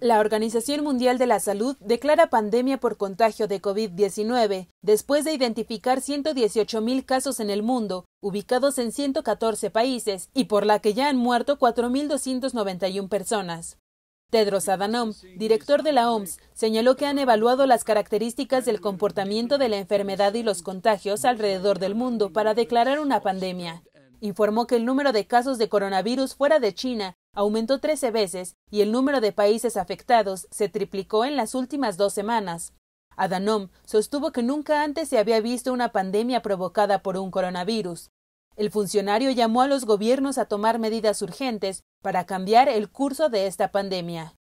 La Organización Mundial de la Salud declara pandemia por contagio de COVID-19 después de identificar 118.000 casos en el mundo, ubicados en 114 países, y por la que ya han muerto 4.291 personas. Tedros Adhanom, director de la OMS, señaló que han evaluado las características del comportamiento de la enfermedad y los contagios alrededor del mundo para declarar una pandemia informó que el número de casos de coronavirus fuera de China aumentó 13 veces y el número de países afectados se triplicó en las últimas dos semanas. Adanom sostuvo que nunca antes se había visto una pandemia provocada por un coronavirus. El funcionario llamó a los gobiernos a tomar medidas urgentes para cambiar el curso de esta pandemia.